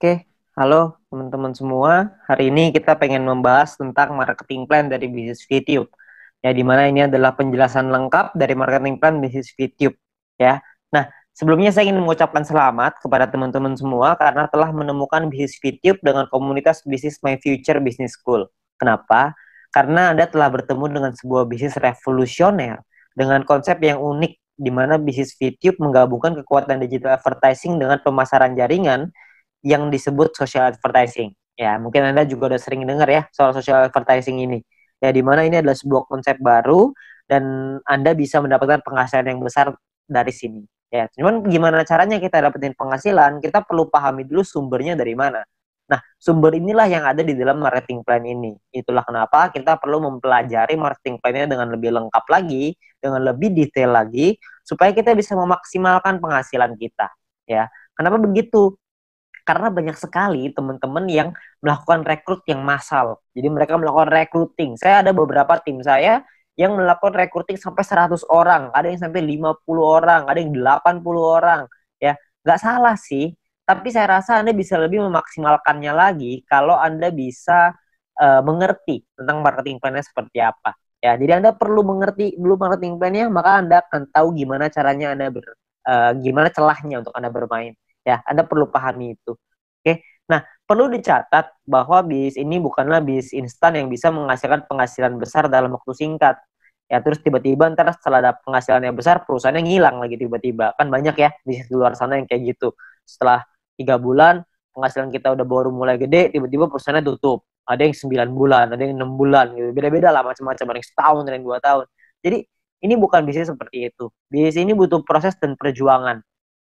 Oke, halo teman-teman semua. Hari ini kita pengen membahas tentang marketing plan dari bisnis VTube. Ya, di mana ini adalah penjelasan lengkap dari marketing plan bisnis VTube. Ya, nah sebelumnya saya ingin mengucapkan selamat kepada teman-teman semua karena telah menemukan bisnis VTube dengan komunitas bisnis My Future Business School. Kenapa? Karena Anda telah bertemu dengan sebuah bisnis revolusioner dengan konsep yang unik di mana bisnis VTube menggabungkan kekuatan digital advertising dengan pemasaran jaringan yang disebut social advertising. Ya, mungkin Anda juga udah sering dengar ya soal social advertising ini. Ya, di mana ini adalah sebuah konsep baru dan Anda bisa mendapatkan penghasilan yang besar dari sini. Ya, cuman gimana caranya kita dapetin penghasilan? Kita perlu pahami dulu sumbernya dari mana. Nah, sumber inilah yang ada di dalam marketing plan ini. Itulah kenapa kita perlu mempelajari marketing plan-nya dengan lebih lengkap lagi, dengan lebih detail lagi, supaya kita bisa memaksimalkan penghasilan kita. Ya, kenapa begitu? karena banyak sekali teman-teman yang melakukan rekrut yang massal. Jadi mereka melakukan recruiting. Saya ada beberapa tim saya yang melakukan recruiting sampai 100 orang, ada yang sampai 50 orang, ada yang 80 orang, ya. Nggak salah sih, tapi saya rasa Anda bisa lebih memaksimalkannya lagi kalau Anda bisa uh, mengerti tentang marketing plan seperti apa. Ya, jadi Anda perlu mengerti dulu marketing plan-nya, maka Anda akan tahu gimana caranya Anda ber, uh, gimana celahnya untuk Anda bermain ya Anda perlu pahami itu oke nah perlu dicatat bahwa bis ini bukanlah bis instan yang bisa menghasilkan penghasilan besar dalam waktu singkat ya terus tiba-tiba ntar setelah ada penghasilan yang besar perusahaannya ngilang lagi tiba-tiba kan banyak ya bisnis di luar sana yang kayak gitu setelah tiga bulan penghasilan kita udah baru mulai gede tiba-tiba perusahaannya tutup ada yang 9 bulan, ada yang enam bulan gitu. Beda-beda lah macam-macam, ada yang setahun, ada yang dua tahun. Jadi ini bukan bisnis seperti itu. Bisnis ini butuh proses dan perjuangan.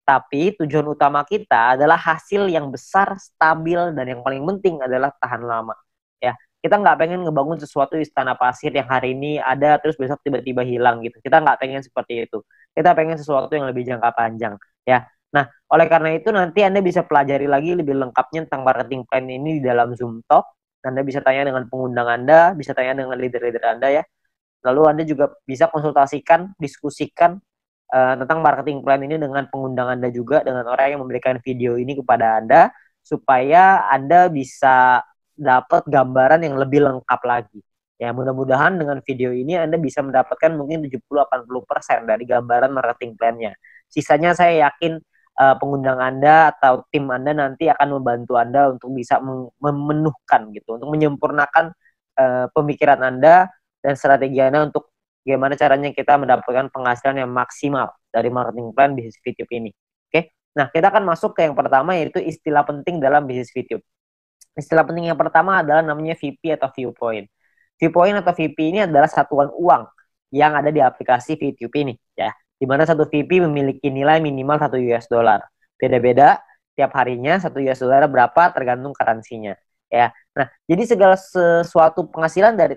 Tapi tujuan utama kita adalah hasil yang besar, stabil, dan yang paling penting adalah tahan lama. Ya, kita nggak pengen ngebangun sesuatu istana pasir yang hari ini ada terus besok tiba-tiba hilang gitu. Kita nggak pengen seperti itu. Kita pengen sesuatu yang lebih jangka panjang. Ya, nah oleh karena itu nanti anda bisa pelajari lagi lebih lengkapnya tentang marketing plan ini di dalam Zoom Talk. Anda bisa tanya dengan pengundang Anda, bisa tanya dengan leader-leader Anda ya. Lalu Anda juga bisa konsultasikan, diskusikan Eh, tentang marketing plan ini dengan pengundang Anda juga dengan orang yang memberikan video ini kepada Anda supaya Anda bisa dapat gambaran yang lebih lengkap lagi. Ya, mudah-mudahan dengan video ini Anda bisa mendapatkan mungkin 70-80% dari gambaran marketing plan-nya. Sisanya saya yakin uh, pengundang Anda atau tim Anda nanti akan membantu Anda untuk bisa memenuhkan gitu, untuk menyempurnakan uh, pemikiran Anda dan strategi Anda untuk gimana caranya kita mendapatkan penghasilan yang maksimal dari marketing plan bisnis video ini. Oke. Nah, kita akan masuk ke yang pertama yaitu istilah penting dalam bisnis video. Istilah penting yang pertama adalah namanya VP atau viewpoint. Viewpoint atau VP ini adalah satuan uang yang ada di aplikasi VTube ini ya. Di mana satu VP memiliki nilai minimal satu US dollar. Beda-beda tiap harinya satu US dollar berapa tergantung karansinya ya. Nah, jadi segala sesuatu penghasilan dari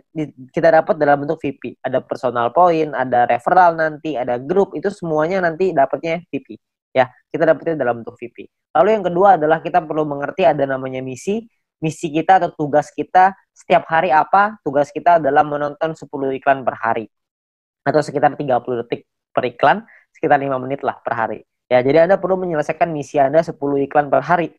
kita dapat dalam bentuk VP. Ada personal point, ada referral nanti, ada grup, itu semuanya nanti dapatnya VP. Ya, kita dapatnya dalam bentuk VP. Lalu yang kedua adalah kita perlu mengerti ada namanya misi. Misi kita atau tugas kita setiap hari apa? Tugas kita adalah menonton 10 iklan per hari. Atau sekitar 30 detik per iklan, sekitar 5 menit lah per hari. Ya, jadi Anda perlu menyelesaikan misi Anda 10 iklan per hari.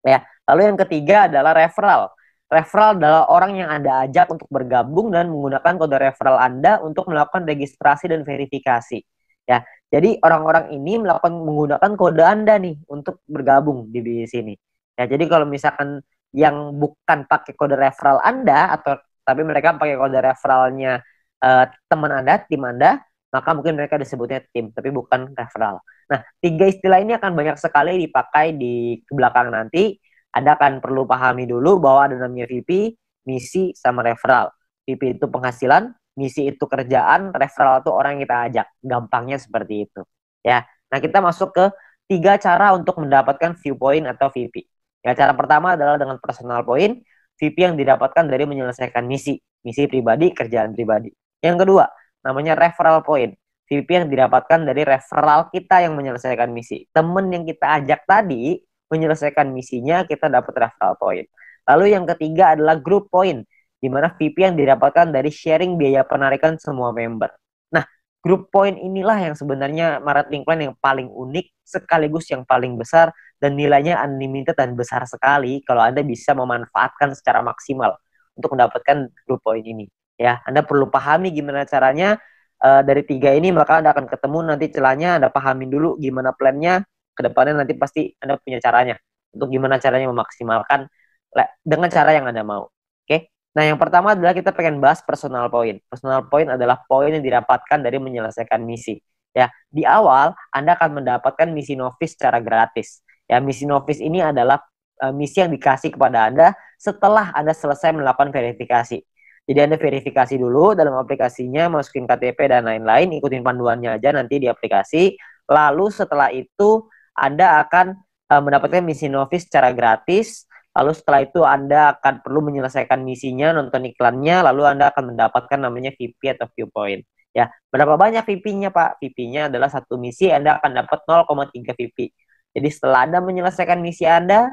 Ya, lalu yang ketiga adalah referral Referral adalah orang yang Anda ajak untuk bergabung dan menggunakan kode referral Anda untuk melakukan registrasi dan verifikasi. Ya, jadi orang-orang ini melakukan menggunakan kode Anda nih untuk bergabung di bisnis ini. Ya, jadi kalau misalkan yang bukan pakai kode referral Anda atau tapi mereka pakai kode referralnya uh, teman Anda, tim Anda, maka mungkin mereka disebutnya tim, tapi bukan referral. Nah, tiga istilah ini akan banyak sekali dipakai di belakang nanti anda akan perlu pahami dulu bahwa ada namanya VP, misi, sama referral. VP itu penghasilan, misi itu kerjaan, referral itu orang yang kita ajak. Gampangnya seperti itu. Ya. Nah, kita masuk ke tiga cara untuk mendapatkan view point atau VP. Ya, cara pertama adalah dengan personal point, VP yang didapatkan dari menyelesaikan misi, misi pribadi, kerjaan pribadi. Yang kedua, namanya referral point. VP yang didapatkan dari referral kita yang menyelesaikan misi. teman yang kita ajak tadi menyelesaikan misinya, kita dapat referral point. Lalu yang ketiga adalah group point, di mana VIP yang didapatkan dari sharing biaya penarikan semua member. Nah, group point inilah yang sebenarnya marketing plan yang paling unik, sekaligus yang paling besar, dan nilainya unlimited dan besar sekali kalau Anda bisa memanfaatkan secara maksimal untuk mendapatkan group point ini. Ya, Anda perlu pahami gimana caranya, Uh, dari tiga ini maka Anda akan ketemu nanti celahnya Anda pahami dulu gimana plannya kedepannya nanti pasti Anda punya caranya untuk gimana caranya memaksimalkan dengan cara yang Anda mau. Oke. Okay? Nah, yang pertama adalah kita pengen bahas personal point. Personal point adalah poin yang didapatkan dari menyelesaikan misi. Ya, di awal Anda akan mendapatkan misi novice secara gratis. Ya, misi novice ini adalah uh, misi yang dikasih kepada Anda setelah Anda selesai melakukan verifikasi. Jadi Anda verifikasi dulu dalam aplikasinya, masukin KTP dan lain-lain, ikutin panduannya aja nanti di aplikasi. Lalu setelah itu anda akan uh, mendapatkan misi novice secara gratis. Lalu setelah itu Anda akan perlu menyelesaikan misinya, nonton iklannya, lalu Anda akan mendapatkan namanya VP atau viewpoint. Ya, berapa banyak VP-nya, Pak? VP-nya adalah satu misi Anda akan dapat 0,3 VP. Jadi setelah Anda menyelesaikan misi Anda,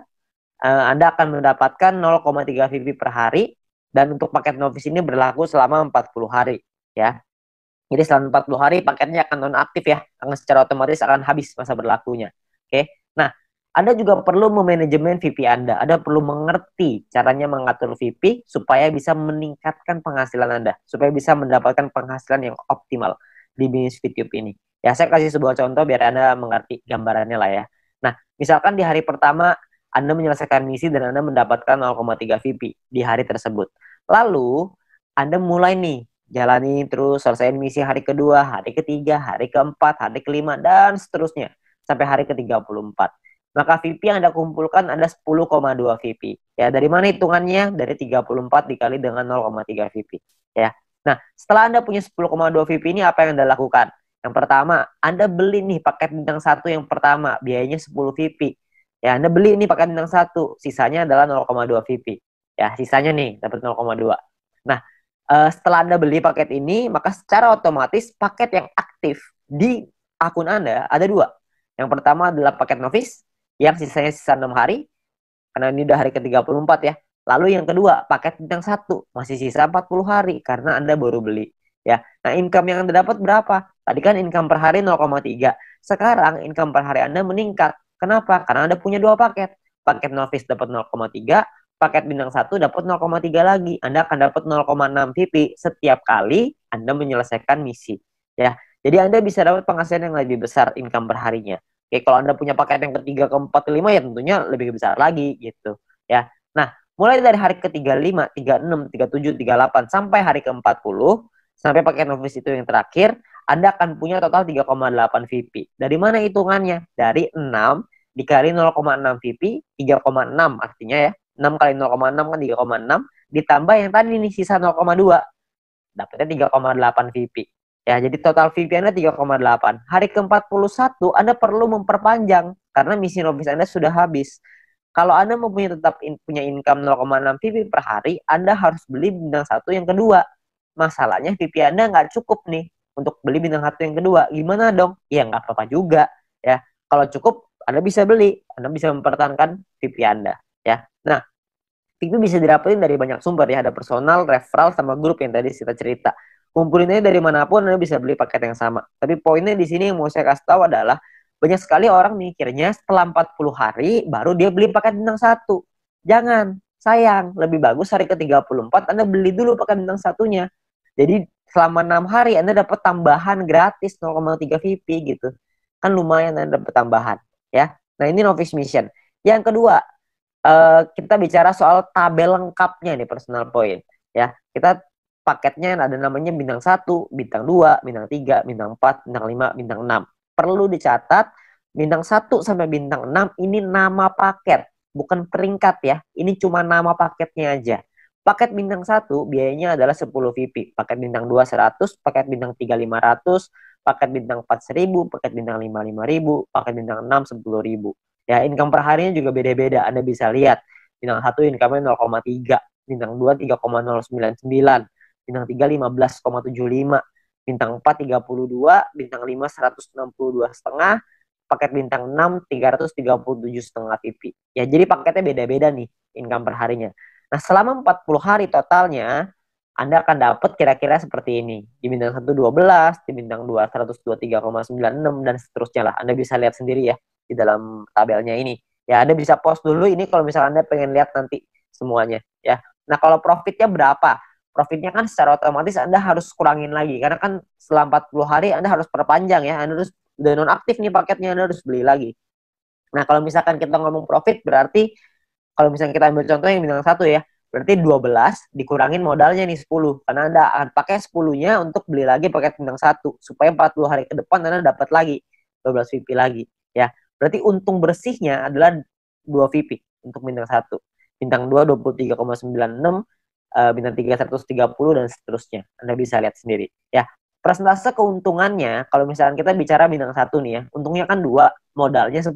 eh, Anda akan mendapatkan 0,3 VP per hari dan untuk paket novice ini berlaku selama 40 hari, ya. Jadi selama 40 hari paketnya akan nonaktif ya, akan secara otomatis akan habis masa berlakunya. Oke. Nah, Anda juga perlu memanajemen VP Anda. Anda perlu mengerti caranya mengatur VP supaya bisa meningkatkan penghasilan Anda, supaya bisa mendapatkan penghasilan yang optimal di bisnis VTube ini. Ya, saya kasih sebuah contoh biar Anda mengerti gambarannya lah ya. Nah, misalkan di hari pertama Anda menyelesaikan misi dan Anda mendapatkan 0,3 VP di hari tersebut. Lalu, Anda mulai nih jalani terus selesai misi hari kedua, hari ketiga, hari keempat, hari kelima, dan seterusnya sampai hari ke-34. Maka VP yang Anda kumpulkan Anda 10,2 VP. Ya, dari mana hitungannya? Dari 34 dikali dengan 0,3 VP. Ya. Nah, setelah Anda punya 10,2 VP ini apa yang Anda lakukan? Yang pertama, Anda beli nih paket bintang satu yang pertama, biayanya 10 VP. Ya, Anda beli nih paket bintang satu, sisanya adalah 0,2 VP. Ya, sisanya nih dapat 0,2. Nah, eh, setelah Anda beli paket ini, maka secara otomatis paket yang aktif di akun Anda ada dua. Yang pertama adalah paket novice yang sisanya sisa 6 hari karena ini udah hari ke-34 ya. Lalu yang kedua, paket bintang satu masih sisa 40 hari karena Anda baru beli ya. Nah, income yang Anda dapat berapa? Tadi kan income per hari 0,3. Sekarang income per hari Anda meningkat. Kenapa? Karena Anda punya dua paket. Paket novice dapat 0,3, paket bintang satu dapat 0,3 lagi. Anda akan dapat 0,6 PP setiap kali Anda menyelesaikan misi. Ya, jadi Anda bisa dapat penghasilan yang lebih besar income per harinya. Oke, kalau Anda punya paket yang ketiga, keempat, kelima ya tentunya lebih besar lagi gitu ya. Nah, mulai dari hari ke-35, 36, 37, 38 sampai hari ke-40 sampai paket novice itu yang terakhir, Anda akan punya total 3,8 VP. Dari mana hitungannya? Dari 6 dikali 0,6 VP, 3,6 artinya ya. 6 kali 0,6 kan 3,6, ditambah yang tadi nih sisa 0,2. Dapatnya 3,8 VP. Ya, jadi total vpn Anda 3,8. Hari ke-41 Anda perlu memperpanjang karena misi nobis Anda sudah habis. Kalau Anda mempunyai tetap in, punya income 0,6 VPN per hari, Anda harus beli bintang satu yang kedua. Masalahnya VPN Anda nggak cukup nih untuk beli bintang satu yang kedua. Gimana dong? Ya nggak apa-apa juga. Ya, kalau cukup Anda bisa beli, Anda bisa mempertahankan VPN Anda. Ya, nah VIP bisa didapetin dari banyak sumber ya, ada personal, referral, sama grup yang tadi kita cerita kumpulin dari manapun Anda bisa beli paket yang sama. Tapi poinnya di sini yang mau saya kasih tahu adalah banyak sekali orang mikirnya setelah 40 hari baru dia beli paket bintang satu. Jangan, sayang. Lebih bagus hari ke-34 Anda beli dulu paket bintang satunya. Jadi selama enam hari Anda dapat tambahan gratis 0,3 VIP gitu. Kan lumayan Anda dapat tambahan ya. Nah, ini novice mission. Yang kedua, uh, kita bicara soal tabel lengkapnya nih personal point ya. Kita paketnya ada namanya bintang 1, bintang 2, bintang 3, bintang 4, bintang 5, bintang 6. Perlu dicatat, bintang 1 sampai bintang 6 ini nama paket, bukan peringkat ya. Ini cuma nama paketnya aja. Paket bintang 1 biayanya adalah 10 VIP. paket bintang 2 100, paket bintang 3 500, paket bintang 4 1000, paket bintang 5 5000, paket bintang 6 10000. Ya, income per harinya juga beda-beda, Anda bisa lihat. Bintang 1 income-nya 0,3, bintang 2 3,099, bintang 3 15,75, bintang 4 32, bintang 5 162 setengah, paket bintang 6 337 setengah pipi. Ya jadi paketnya beda-beda nih income per harinya. Nah, selama 40 hari totalnya anda akan dapat kira-kira seperti ini. Di bintang 1 12, di bintang 2 123,96 dan seterusnya lah. Anda bisa lihat sendiri ya di dalam tabelnya ini. Ya, Anda bisa post dulu ini kalau misalnya Anda pengen lihat nanti semuanya ya. Nah, kalau profitnya berapa? profitnya kan secara otomatis Anda harus kurangin lagi karena kan selama 40 hari Anda harus perpanjang ya Anda harus udah nonaktif nih paketnya Anda harus beli lagi nah kalau misalkan kita ngomong profit berarti kalau misalnya kita ambil contoh yang bintang satu ya berarti 12 dikurangin modalnya nih 10 karena Anda akan pakai 10-nya untuk beli lagi paket bintang satu supaya 40 hari ke depan Anda dapat lagi 12 vip lagi ya berarti untung bersihnya adalah 2 vip untuk bintang satu bintang 2 23,96 uh, bintang 3 130 dan seterusnya. Anda bisa lihat sendiri. Ya, persentase keuntungannya kalau misalkan kita bicara bintang satu nih ya, untungnya kan dua, modalnya 10.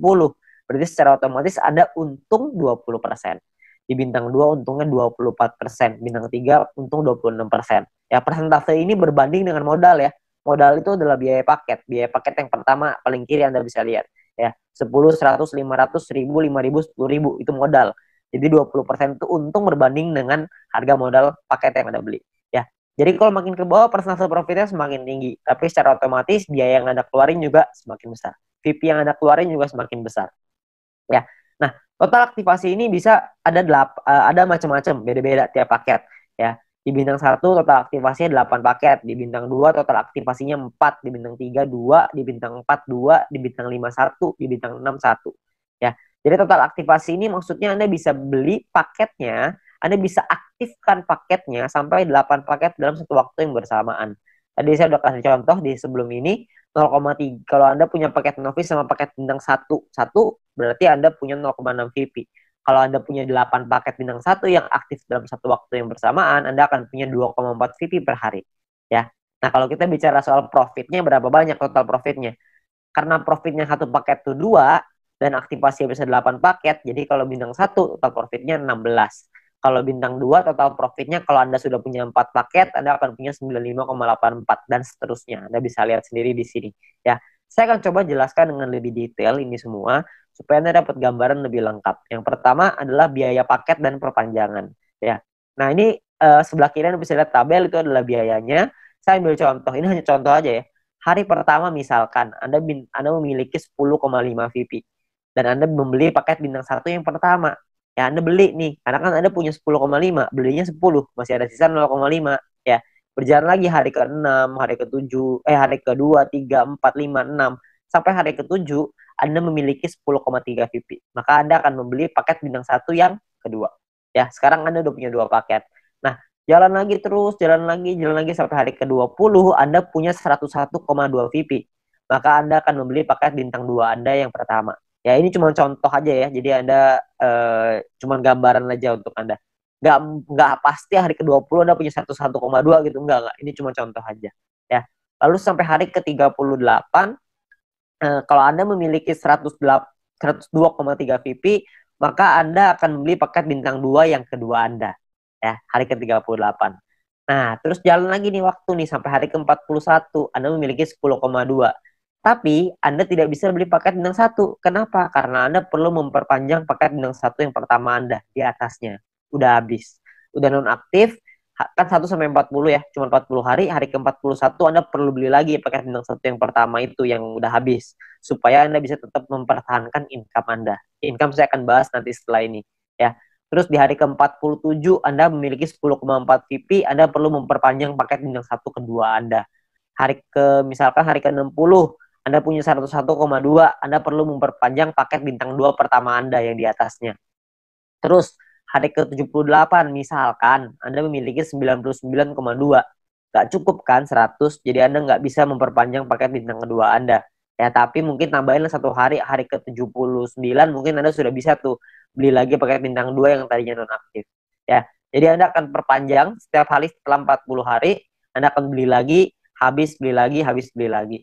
Berarti secara otomatis ada untung 20%. Di bintang 2 untungnya 24%, bintang 3 untung 26%. Ya, persentase ini berbanding dengan modal ya. Modal itu adalah biaya paket. Biaya paket yang pertama paling kiri Anda bisa lihat ya. 10, 100, 500, 1000, 5000, 10000 itu modal jadi 20% itu untung berbanding dengan harga modal paket yang Anda beli. Ya. Jadi kalau makin ke bawah persentase profitnya semakin tinggi, tapi secara otomatis biaya yang Anda keluarin juga semakin besar. VIP yang Anda keluarin juga semakin besar. Ya. Nah, total aktivasi ini bisa ada delap, eh, ada macam-macam, beda-beda tiap paket, ya. Di bintang 1 total aktivasinya 8 paket, di bintang 2 total aktivasinya 4, di bintang 3 2, di bintang 4 2, di bintang 5 1, di bintang 6 1. Ya. Jadi total aktivasi ini maksudnya Anda bisa beli paketnya, Anda bisa aktifkan paketnya sampai 8 paket dalam satu waktu yang bersamaan. Tadi saya sudah kasih contoh di sebelum ini 0,3. Kalau Anda punya paket novice sama paket bintang 1, 1 berarti Anda punya 0,6 VIP. Kalau Anda punya 8 paket bintang 1 yang aktif dalam satu waktu yang bersamaan, Anda akan punya 2,4 VIP per hari. Ya. Nah, kalau kita bicara soal profitnya, berapa banyak total profitnya? Karena profitnya satu paket itu dua, dan aktivasi bisa 8 paket. Jadi kalau bintang 1 total profitnya 16. Kalau bintang 2 total profitnya kalau Anda sudah punya 4 paket, Anda akan punya 95,84 dan seterusnya. Anda bisa lihat sendiri di sini ya. Saya akan coba jelaskan dengan lebih detail ini semua supaya Anda dapat gambaran lebih lengkap. Yang pertama adalah biaya paket dan perpanjangan ya. Nah, ini uh, sebelah kiri Anda bisa lihat tabel itu adalah biayanya. Saya ambil contoh, ini hanya contoh aja ya. Hari pertama misalkan Anda bin, Anda memiliki 10,5 VP dan Anda membeli paket bintang satu yang pertama, ya Anda beli nih, karena kan Anda punya 10,5, belinya 10, masih ada sisa 0,5, ya. Berjalan lagi hari ke-6, hari ke-7, eh hari ke-2, 3, 4, 5, 6, sampai hari ke-7 Anda memiliki 10,3 VIP. Maka Anda akan membeli paket bintang satu yang kedua. Ya, sekarang Anda udah punya dua paket. Nah, jalan lagi terus, jalan lagi, jalan lagi sampai hari ke-20 Anda punya 101,2 VIP. Maka Anda akan membeli paket bintang dua Anda yang pertama ya ini cuma contoh aja ya jadi anda e, eh, cuma gambaran aja untuk anda nggak nggak pasti hari ke-20 anda punya 101,2 gitu enggak enggak ini cuma contoh aja ya lalu sampai hari ke-38 eh, kalau anda memiliki 102,3 VP maka anda akan membeli paket bintang 2 yang kedua anda ya hari ke-38 nah terus jalan lagi nih waktu nih sampai hari ke-41 anda memiliki 10,2 tapi Anda tidak bisa beli paket bintang satu. Kenapa? Karena Anda perlu memperpanjang paket bintang satu yang pertama Anda di atasnya. Udah habis. Udah nonaktif, kan 1 sampai 40 ya, cuma 40 hari, hari ke-41 Anda perlu beli lagi paket bintang satu yang pertama itu yang udah habis supaya Anda bisa tetap mempertahankan income Anda. Income saya akan bahas nanti setelah ini ya. Terus di hari ke-47 Anda memiliki 10,4 VP, Anda perlu memperpanjang paket bintang satu kedua Anda. Hari ke misalkan hari ke-60 anda punya 101,2, Anda perlu memperpanjang paket bintang 2 pertama Anda yang di atasnya. Terus, hari ke-78 misalkan Anda memiliki 99,2. Gak cukup kan 100, jadi Anda nggak bisa memperpanjang paket bintang kedua Anda. Ya, tapi mungkin tambahin satu hari, hari ke-79 mungkin Anda sudah bisa tuh beli lagi paket bintang 2 yang tadinya nonaktif. Ya, jadi Anda akan perpanjang setiap hari setelah 40 hari, Anda akan beli lagi, habis beli lagi, habis beli lagi.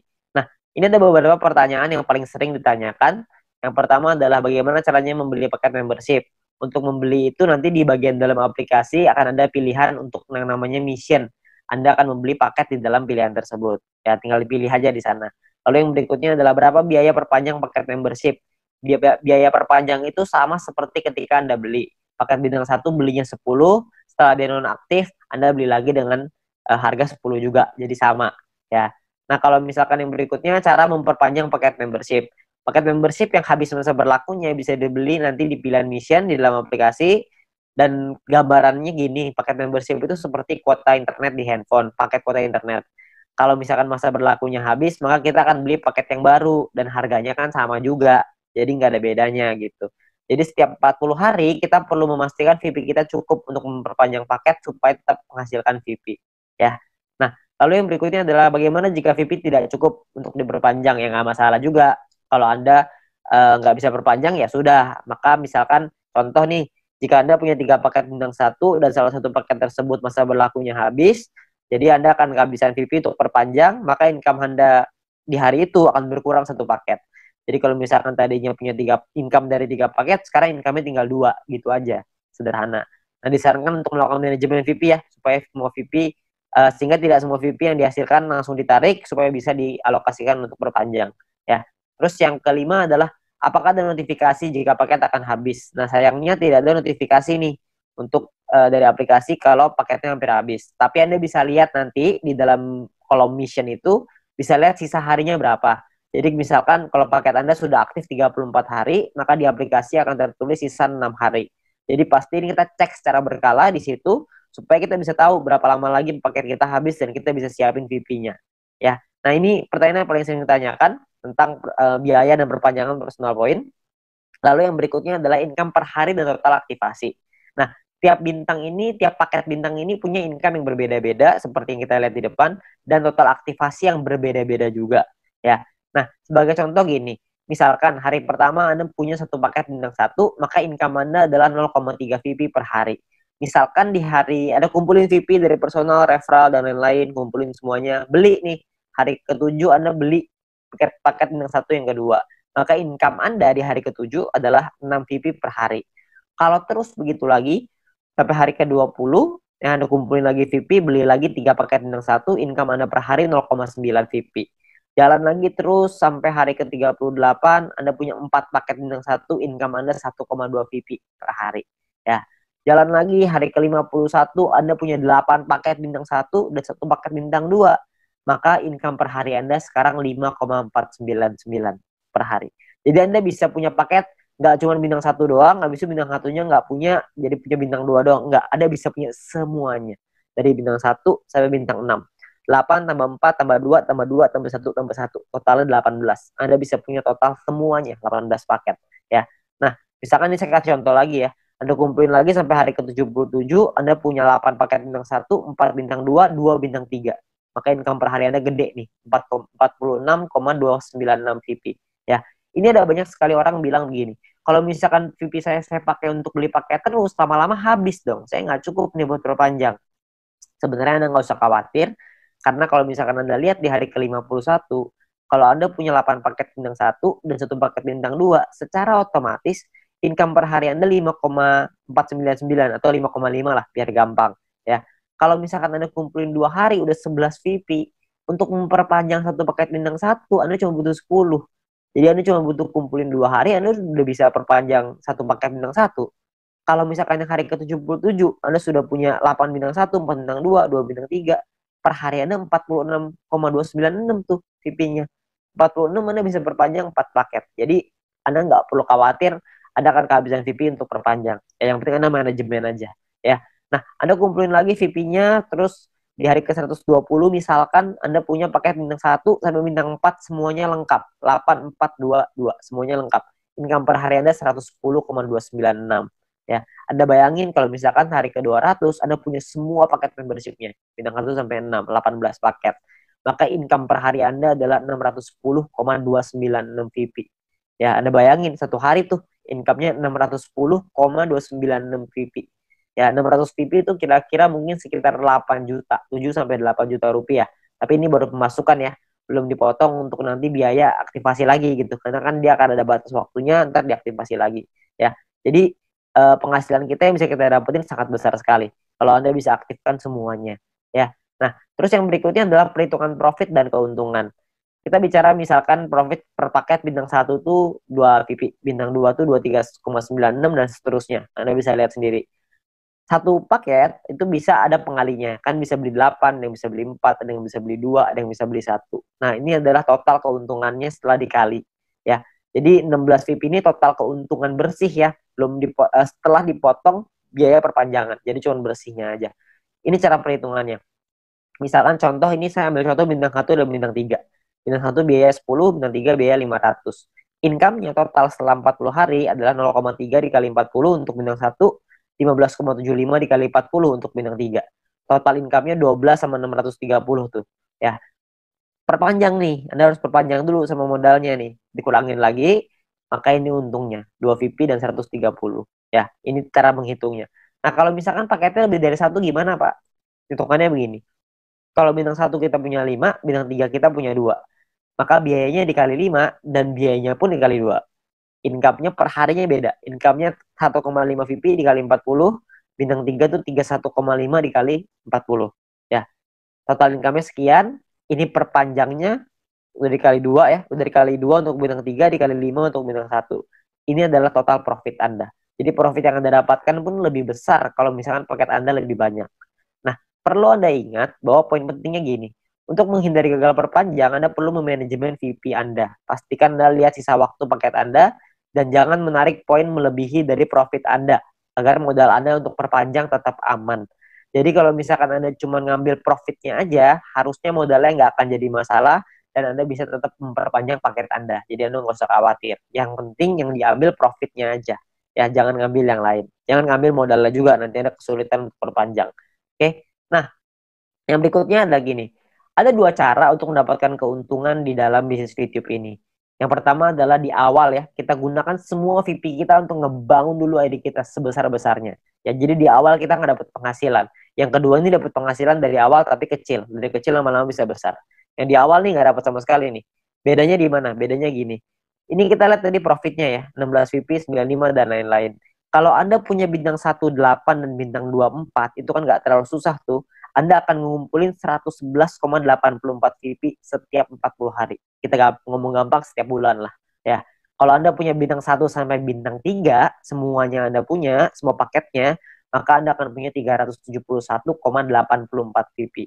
Ini ada beberapa pertanyaan yang paling sering ditanyakan. Yang pertama adalah bagaimana caranya membeli paket membership. Untuk membeli itu nanti di bagian dalam aplikasi akan ada pilihan untuk yang namanya mission. Anda akan membeli paket di dalam pilihan tersebut. Ya, tinggal dipilih aja di sana. Lalu yang berikutnya adalah berapa biaya perpanjang paket membership. Biaya, biaya perpanjang itu sama seperti ketika Anda beli. Paket bintang satu belinya 10, setelah dia nonaktif, Anda beli lagi dengan uh, harga 10 juga. Jadi sama. Ya, Nah, kalau misalkan yang berikutnya cara memperpanjang paket membership. Paket membership yang habis masa berlakunya bisa dibeli nanti di pilihan mission di dalam aplikasi dan gambarannya gini, paket membership itu seperti kuota internet di handphone, paket kuota internet. Kalau misalkan masa berlakunya habis, maka kita akan beli paket yang baru dan harganya kan sama juga. Jadi nggak ada bedanya gitu. Jadi setiap 40 hari kita perlu memastikan VP kita cukup untuk memperpanjang paket supaya tetap menghasilkan VP. Ya, Lalu yang berikutnya adalah bagaimana jika VP tidak cukup untuk diperpanjang, ya nggak masalah juga. Kalau Anda eh, nggak bisa perpanjang, ya sudah. Maka misalkan contoh nih, jika Anda punya tiga paket bintang satu dan salah satu paket tersebut masa berlakunya habis, jadi Anda akan kehabisan VP untuk perpanjang, maka income Anda di hari itu akan berkurang satu paket. Jadi kalau misalkan tadinya punya tiga income dari tiga paket, sekarang income-nya tinggal dua, gitu aja, sederhana. Nah disarankan untuk melakukan manajemen VP ya, supaya mau VP uh, sehingga tidak semua VP yang dihasilkan langsung ditarik supaya bisa dialokasikan untuk perpanjang ya terus yang kelima adalah apakah ada notifikasi jika paket akan habis nah sayangnya tidak ada notifikasi nih untuk uh, dari aplikasi kalau paketnya hampir habis tapi anda bisa lihat nanti di dalam kolom mission itu bisa lihat sisa harinya berapa jadi misalkan kalau paket Anda sudah aktif 34 hari, maka di aplikasi akan tertulis sisa 6 hari. Jadi pasti ini kita cek secara berkala di situ supaya kita bisa tahu berapa lama lagi paket kita habis dan kita bisa siapin VP-nya ya nah ini pertanyaan yang paling sering ditanyakan tentang uh, biaya dan perpanjangan personal point lalu yang berikutnya adalah income per hari dan total aktivasi nah tiap bintang ini tiap paket bintang ini punya income yang berbeda-beda seperti yang kita lihat di depan dan total aktivasi yang berbeda-beda juga ya nah sebagai contoh gini Misalkan hari pertama Anda punya satu paket bintang satu, maka income Anda adalah 0,3 VP per hari misalkan di hari ada kumpulin VP dari personal, referral dan lain-lain, kumpulin semuanya, beli nih hari ketujuh Anda beli paket paket yang satu yang kedua. Maka income Anda di hari ketujuh adalah 6 VP per hari. Kalau terus begitu lagi sampai hari ke-20 yang Anda kumpulin lagi VP, beli lagi tiga paket yang satu, income Anda per hari 0,9 VP. Jalan lagi terus sampai hari ke-38, Anda punya empat paket yang satu income Anda 1,2 VP per hari. Ya, Jalan lagi hari ke-51 Anda punya 8 paket bintang 1 dan satu paket bintang 2. Maka income per hari Anda sekarang 5,499 per hari. Jadi Anda bisa punya paket nggak cuma bintang satu doang, habis itu bintang satunya nggak punya, jadi punya bintang dua doang. Nggak, Anda bisa punya semuanya. Dari bintang 1 sampai bintang 6 8 tambah 4 tambah 2 tambah 2 tambah 1 tambah 1. Totalnya 18. Anda bisa punya total semuanya 18 paket. ya. Nah, misalkan ini saya kasih contoh lagi ya. Anda kumpulin lagi sampai hari ke-77, Anda punya 8 paket bintang 1, 4 bintang 2, 2 bintang 3. Maka income per hari Anda gede nih, 46,296 VP. Ya, ini ada banyak sekali orang bilang begini, kalau misalkan VP saya saya pakai untuk beli paket terus, lama-lama habis dong. Saya nggak cukup nih buat panjang. Sebenarnya Anda nggak usah khawatir, karena kalau misalkan Anda lihat di hari ke-51, kalau Anda punya 8 paket bintang 1 dan satu paket bintang 2, secara otomatis income per hari Anda 5,499 atau 5,5 lah biar gampang ya. Kalau misalkan Anda kumpulin dua hari udah 11 VP, untuk memperpanjang satu paket bintang satu Anda cuma butuh 10. Jadi Anda cuma butuh kumpulin dua hari, Anda udah bisa perpanjang satu paket bintang satu Kalau misalkan yang hari ke-77, Anda sudah punya 8 bintang satu 4 bintang 2, 2 bintang 3. Per hari Anda 46,296 tuh VP-nya. 46 Anda bisa perpanjang 4 paket. Jadi Anda nggak perlu khawatir ada kan kehabisan VP untuk perpanjang. Ya, yang penting Anda manajemen aja. ya. Nah, Anda kumpulin lagi VP-nya, terus di hari ke-120 misalkan Anda punya paket bintang 1 sampai bintang 4 semuanya lengkap. 8, 4, 2, 2 semuanya lengkap. Income per hari Anda 110,296. Ya, Anda bayangin kalau misalkan hari ke-200 Anda punya semua paket membership-nya, bintang 1 sampai 6, 18 paket. Maka income per hari Anda adalah 610,296 VP. Ya, Anda bayangin satu hari tuh income-nya 610,296 PP. Ya, 600 PP itu kira-kira mungkin sekitar 8 juta, 7 sampai 8 juta rupiah. Tapi ini baru pemasukan ya, belum dipotong untuk nanti biaya aktivasi lagi gitu. Karena kan dia akan ada batas waktunya, ntar diaktivasi lagi. Ya, jadi eh, penghasilan kita yang bisa kita dapetin sangat besar sekali. Kalau Anda bisa aktifkan semuanya. Ya, Nah, terus yang berikutnya adalah perhitungan profit dan keuntungan kita bicara misalkan profit per paket bintang satu tuh 2 pipi, bintang 2 tuh enam dan seterusnya. Anda bisa lihat sendiri. Satu paket itu bisa ada pengalinya. Kan bisa beli delapan ada yang bisa beli empat ada yang bisa beli dua ada yang bisa beli satu Nah, ini adalah total keuntungannya setelah dikali. ya. Jadi enam belas pipi ini total keuntungan bersih ya. Belum dipo eh, setelah dipotong biaya perpanjangan. Jadi cuma bersihnya aja. Ini cara perhitungannya. Misalkan contoh ini saya ambil contoh bintang satu dan bintang tiga bintang 1 biaya 10, bintang 3 biaya 500. Income-nya total setelah 40 hari adalah 0,3 dikali 40 untuk bintang 1, 15,75 dikali 40 untuk bintang 3. Total income-nya 12 sama 630 tuh. Ya. Perpanjang nih, Anda harus perpanjang dulu sama modalnya nih. Dikurangin lagi, maka ini untungnya 2 VP dan 130. Ya, ini cara menghitungnya. Nah, kalau misalkan paketnya lebih dari satu gimana, Pak? Hitungannya begini. Kalau bintang satu kita punya 5, bintang 3 kita punya 2 maka biayanya dikali 5 dan biayanya pun dikali 2. Income-nya per harinya beda. Income-nya 1,5 VP dikali 40, bintang 3 itu 31,5 dikali 40. Ya. Total income-nya sekian, ini perpanjangnya udah dikali dua ya, udah dikali dua untuk bintang 3, dikali 5 untuk bintang 1. Ini adalah total profit Anda. Jadi profit yang Anda dapatkan pun lebih besar kalau misalkan paket Anda lebih banyak. Nah, perlu Anda ingat bahwa poin pentingnya gini. Untuk menghindari gagal perpanjang, Anda perlu memanajemen VP Anda. Pastikan Anda lihat sisa waktu paket Anda dan jangan menarik poin melebihi dari profit Anda agar modal Anda untuk perpanjang tetap aman. Jadi kalau misalkan Anda cuma ngambil profitnya aja, harusnya modalnya nggak akan jadi masalah dan Anda bisa tetap memperpanjang paket Anda. Jadi Anda nggak usah khawatir. Yang penting yang diambil profitnya aja. Ya, jangan ngambil yang lain. Jangan ngambil modalnya juga, nanti Anda kesulitan untuk perpanjang. Oke? Nah, yang berikutnya adalah gini. Ada dua cara untuk mendapatkan keuntungan di dalam bisnis YouTube ini. Yang pertama adalah di awal ya, kita gunakan semua VP kita untuk ngebangun dulu ID kita sebesar-besarnya. Ya, jadi di awal kita nggak dapat penghasilan. Yang kedua ini dapat penghasilan dari awal tapi kecil. Dari kecil lama-lama bisa besar. Yang di awal nih nggak dapat sama sekali nih. Bedanya di mana? Bedanya gini. Ini kita lihat tadi profitnya ya, 16 VP, 95, dan lain-lain. Kalau Anda punya bintang 18 dan bintang 24, itu kan nggak terlalu susah tuh anda akan ngumpulin 111,84 VIP setiap 40 hari. Kita ngomong gampang setiap bulan lah. Ya, kalau Anda punya bintang 1 sampai bintang 3, semuanya Anda punya, semua paketnya, maka Anda akan punya 371,84 VIP.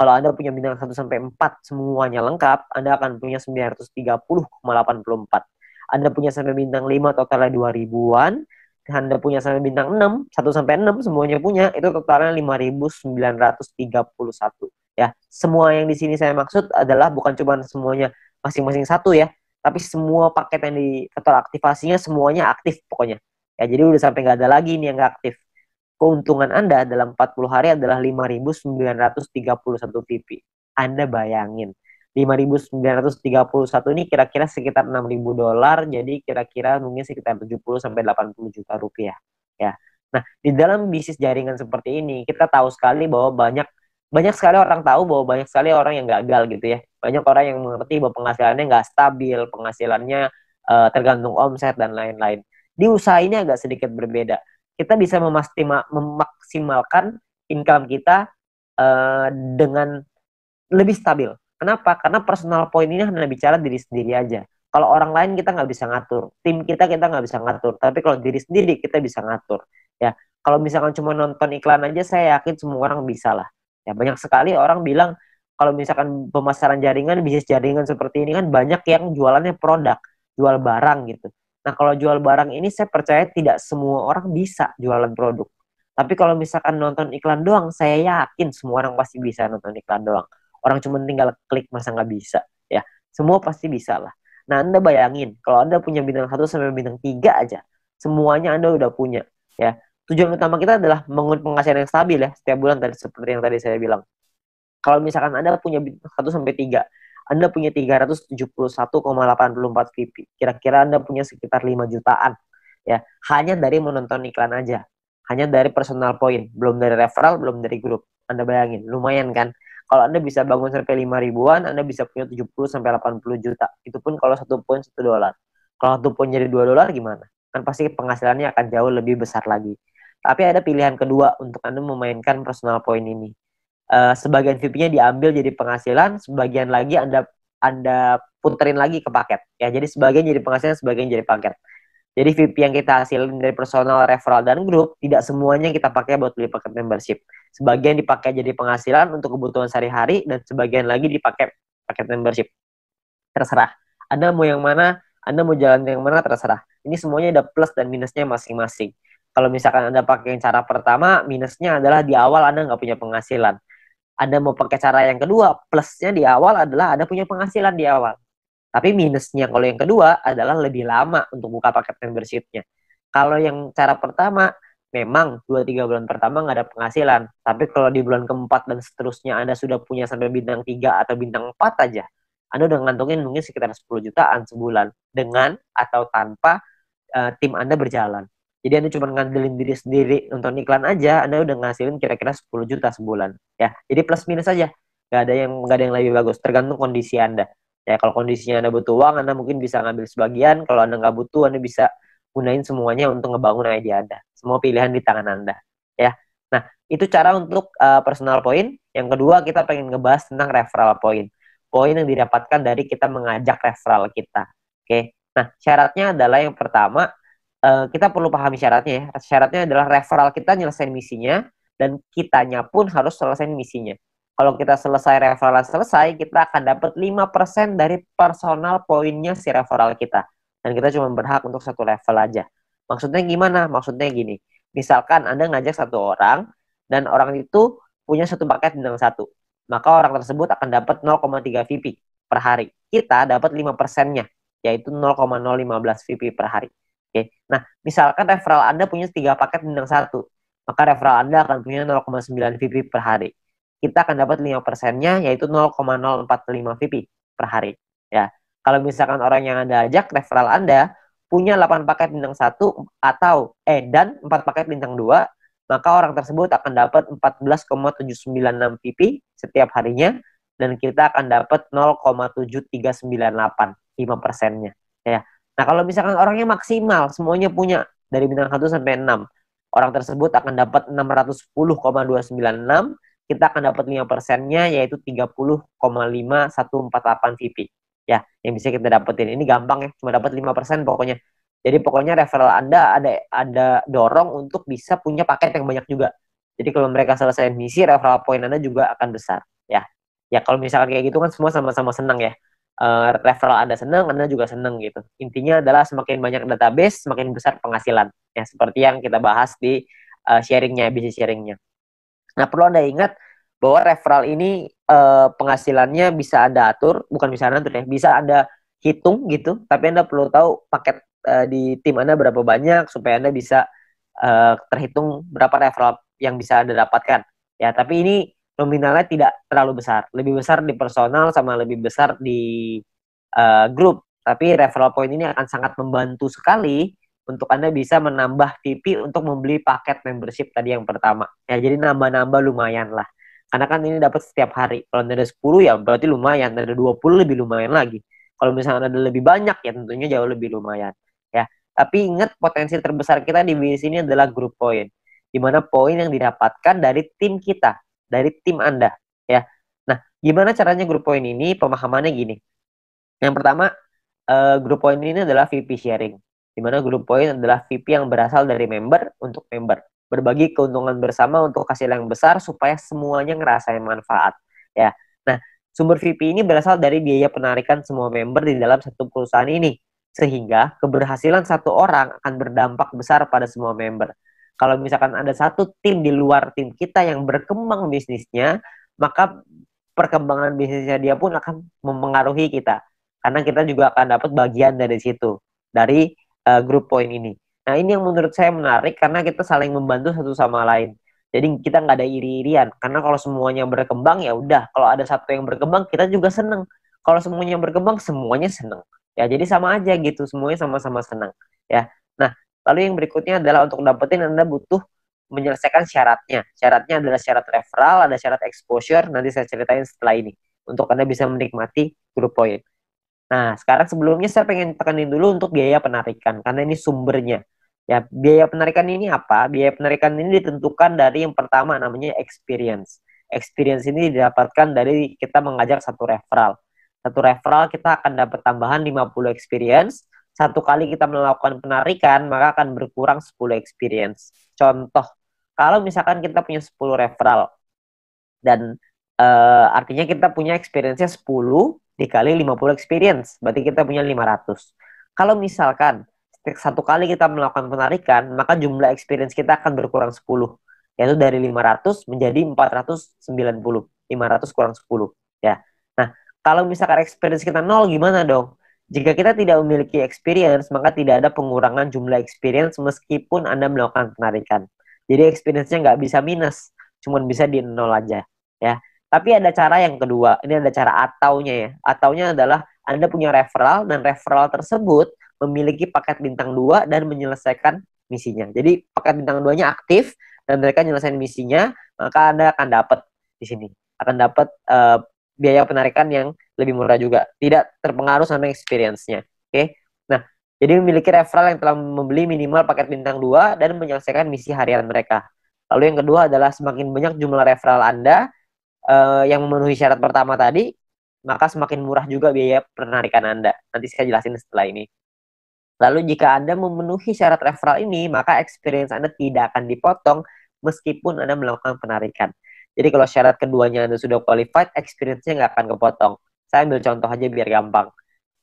Kalau Anda punya bintang 1 sampai 4 semuanya lengkap, Anda akan punya 930,84. Anda punya sampai bintang 5 totalnya 2000-an, anda punya sampai bintang 6, 1 sampai 6 semuanya punya, itu totalnya 5931. Ya, semua yang di sini saya maksud adalah bukan cuma semuanya masing-masing satu ya, tapi semua paket yang di total aktivasinya semuanya aktif pokoknya. Ya, jadi udah sampai nggak ada lagi ini yang nggak aktif. Keuntungan Anda dalam 40 hari adalah 5.931 pipi. Anda bayangin. 5.931 ini kira-kira sekitar 6.000 dolar, jadi kira-kira mungkin sekitar 70 sampai 80 juta rupiah. Ya. Nah, di dalam bisnis jaringan seperti ini, kita tahu sekali bahwa banyak banyak sekali orang tahu bahwa banyak sekali orang yang gagal gitu ya. Banyak orang yang mengerti bahwa penghasilannya nggak stabil, penghasilannya uh, tergantung omset dan lain-lain. Di usaha ini agak sedikit berbeda. Kita bisa memastima, memaksimalkan income kita uh, dengan lebih stabil, Kenapa? Karena personal point ini hanya bicara diri sendiri aja. Kalau orang lain kita nggak bisa ngatur, tim kita kita nggak bisa ngatur. Tapi kalau diri sendiri kita bisa ngatur. Ya, kalau misalkan cuma nonton iklan aja, saya yakin semua orang bisa lah. Ya banyak sekali orang bilang kalau misalkan pemasaran jaringan, bisnis jaringan seperti ini kan banyak yang jualannya produk, jual barang gitu. Nah kalau jual barang ini saya percaya tidak semua orang bisa jualan produk. Tapi kalau misalkan nonton iklan doang, saya yakin semua orang pasti bisa nonton iklan doang. Orang cuma tinggal klik masa nggak bisa ya. Semua pasti bisa lah. Nah, Anda bayangin kalau Anda punya bintang satu sampai bintang tiga aja, semuanya Anda udah punya ya. Tujuan utama kita adalah mengurangi penghasilan yang stabil ya setiap bulan tadi seperti yang tadi saya bilang. Kalau misalkan Anda punya bintang satu sampai tiga, Anda punya 371,84 VP. Kira-kira Anda punya sekitar 5 jutaan ya. Hanya dari menonton iklan aja. Hanya dari personal point, belum dari referral, belum dari grup. Anda bayangin, lumayan kan? Kalau Anda bisa bangun sampai 5 ribuan, Anda bisa punya 70 sampai 80 juta. Itu pun kalau satu poin satu dolar. Kalau satu poin jadi dua dolar gimana? Kan pasti penghasilannya akan jauh lebih besar lagi. Tapi ada pilihan kedua untuk Anda memainkan personal point ini. Uh, sebagian VIP-nya diambil jadi penghasilan, sebagian lagi Anda Anda puterin lagi ke paket. Ya, jadi sebagian jadi penghasilan, sebagian jadi paket. Jadi VIP yang kita hasilin dari personal, referral, dan grup, tidak semuanya kita pakai buat beli paket membership. Sebagian dipakai jadi penghasilan untuk kebutuhan sehari-hari, dan sebagian lagi dipakai paket membership. Terserah. Anda mau yang mana, Anda mau jalan yang mana, terserah. Ini semuanya ada plus dan minusnya masing-masing. Kalau misalkan Anda pakai yang cara pertama, minusnya adalah di awal Anda nggak punya penghasilan. Anda mau pakai cara yang kedua, plusnya di awal adalah Anda punya penghasilan di awal. Tapi minusnya kalau yang kedua adalah lebih lama untuk buka paket membershipnya. Kalau yang cara pertama, memang 2-3 bulan pertama nggak ada penghasilan. Tapi kalau di bulan keempat dan seterusnya Anda sudah punya sampai bintang 3 atau bintang 4 aja, Anda udah ngantongin mungkin sekitar 10 jutaan sebulan dengan atau tanpa uh, tim Anda berjalan. Jadi Anda cuma ngandelin diri sendiri nonton iklan aja, Anda udah ngasilin kira-kira 10 juta sebulan. Ya, jadi plus minus aja. nggak ada yang nggak ada yang lebih bagus, tergantung kondisi Anda. Ya kalau kondisinya Anda butuh uang, Anda mungkin bisa ngambil sebagian. Kalau Anda nggak butuh, Anda bisa gunain semuanya untuk ngebangun ide Anda. Semua pilihan di tangan Anda. Ya. Nah, itu cara untuk uh, personal point. Yang kedua, kita pengen ngebahas tentang referral point. Poin yang didapatkan dari kita mengajak referral kita. Oke. Okay? Nah, syaratnya adalah yang pertama, uh, kita perlu pahami syaratnya ya. Syaratnya adalah referral kita nyelesain misinya, dan kitanya pun harus selesai misinya. Kalau kita selesai referral selesai, kita akan dapat 5% dari personal poinnya si referral kita. Dan kita cuma berhak untuk satu level aja. Maksudnya gimana? Maksudnya gini. Misalkan Anda ngajak satu orang, dan orang itu punya satu paket bintang satu. Maka orang tersebut akan dapat 0,3 VP per hari. Kita dapat 5 persennya, yaitu 0,015 VP per hari. Oke. Nah, misalkan referral Anda punya tiga paket bintang satu, maka referral Anda akan punya 0,9 VP per hari kita akan dapat 5 persennya yaitu 0,045 VP per hari. Ya. Kalau misalkan orang yang Anda ajak referral Anda punya 8 paket bintang 1 atau eh dan 4 paket bintang 2, maka orang tersebut akan dapat 14,796 VP setiap harinya dan kita akan dapat 0,7398 5 persennya ya nah kalau misalkan orangnya maksimal semuanya punya dari bintang 1 sampai 6 orang tersebut akan dapat 610,296 kita akan dapat 5 persennya yaitu 30,5148 VP. Ya, yang bisa kita dapetin. Ini gampang ya, cuma dapat 5% persen pokoknya. Jadi pokoknya referral Anda ada ada dorong untuk bisa punya paket yang banyak juga. Jadi kalau mereka selesai misi, referral point Anda juga akan besar. Ya, ya kalau misalkan kayak gitu kan semua sama-sama senang ya. Uh, referral Anda senang, Anda juga senang gitu. Intinya adalah semakin banyak database, semakin besar penghasilan. Ya, seperti yang kita bahas di uh, sharingnya, bisnis sharingnya. Nah, perlu Anda ingat bahwa referral ini eh, penghasilannya bisa Anda atur, bukan bisa Anda atur ya, bisa Anda hitung gitu, tapi Anda perlu tahu paket eh, di tim Anda berapa banyak supaya Anda bisa eh, terhitung berapa referral yang bisa Anda dapatkan. Ya, tapi ini nominalnya tidak terlalu besar, lebih besar di personal sama lebih besar di grup. Tapi referral point ini akan sangat membantu sekali untuk Anda bisa menambah VIP untuk membeli paket membership tadi yang pertama. Ya, jadi nambah-nambah lumayan lah. Karena kan ini dapat setiap hari. Kalau Anda ada 10 ya berarti lumayan, Anda ada 20 lebih lumayan lagi. Kalau misalnya ada lebih banyak ya tentunya jauh lebih lumayan. Ya, tapi ingat potensi terbesar kita di bisnis ini adalah group point. Di mana poin yang didapatkan dari tim kita, dari tim Anda, ya. Nah, gimana caranya group point ini? Pemahamannya gini. Yang pertama, uh, eh, group point ini adalah VP sharing di mana grup point adalah VIP yang berasal dari member untuk member. Berbagi keuntungan bersama untuk hasil yang besar supaya semuanya ngerasain manfaat. Ya. Nah, sumber VIP ini berasal dari biaya penarikan semua member di dalam satu perusahaan ini. Sehingga keberhasilan satu orang akan berdampak besar pada semua member. Kalau misalkan ada satu tim di luar tim kita yang berkembang bisnisnya, maka perkembangan bisnisnya dia pun akan mempengaruhi kita. Karena kita juga akan dapat bagian dari situ. Dari Eh, uh, poin poin ini. Nah ini yang menurut saya menarik karena kita saling membantu satu sama lain. Jadi kita nggak ada iri-irian karena kalau semuanya berkembang ya udah kalau ada satu yang berkembang kita juga seneng. Kalau semuanya berkembang semuanya seneng. Ya jadi sama aja gitu semuanya sama-sama senang. Ya. Nah lalu yang berikutnya adalah untuk dapetin anda butuh menyelesaikan syaratnya. Syaratnya adalah syarat referral, ada syarat exposure, nanti saya ceritain setelah ini. Untuk Anda bisa menikmati grup poin. Nah, sekarang sebelumnya saya pengen tekanin dulu untuk biaya penarikan karena ini sumbernya. Ya, biaya penarikan ini apa? Biaya penarikan ini ditentukan dari yang pertama namanya experience. Experience ini didapatkan dari kita mengajar satu referral. Satu referral kita akan dapat tambahan 50 experience. Satu kali kita melakukan penarikan, maka akan berkurang 10 experience. Contoh, kalau misalkan kita punya 10 referral dan uh, artinya kita punya experience-nya 10, dikali 50 experience, berarti kita punya 500. Kalau misalkan satu kali kita melakukan penarikan, maka jumlah experience kita akan berkurang 10, yaitu dari 500 menjadi 490, 500 kurang 10, ya. Nah, kalau misalkan experience kita nol, gimana dong? Jika kita tidak memiliki experience, maka tidak ada pengurangan jumlah experience meskipun Anda melakukan penarikan. Jadi experience-nya nggak bisa minus, cuma bisa di nol aja, ya. Tapi ada cara yang kedua, ini ada cara ataunya ya. Ataunya adalah Anda punya referral dan referral tersebut memiliki paket bintang dua dan menyelesaikan misinya. Jadi paket bintang 2-nya aktif dan mereka menyelesaikan misinya, maka Anda akan dapat di sini. Akan dapat uh, biaya penarikan yang lebih murah juga. Tidak terpengaruh sama experience-nya. Oke. Okay? Nah, jadi memiliki referral yang telah membeli minimal paket bintang dua dan menyelesaikan misi harian mereka. Lalu yang kedua adalah semakin banyak jumlah referral Anda, uh, yang memenuhi syarat pertama tadi, maka semakin murah juga biaya penarikan Anda. Nanti saya jelasin setelah ini. Lalu jika Anda memenuhi syarat referral ini, maka experience Anda tidak akan dipotong meskipun Anda melakukan penarikan. Jadi kalau syarat keduanya Anda sudah qualified, experience-nya nggak akan kepotong. Saya ambil contoh aja biar gampang.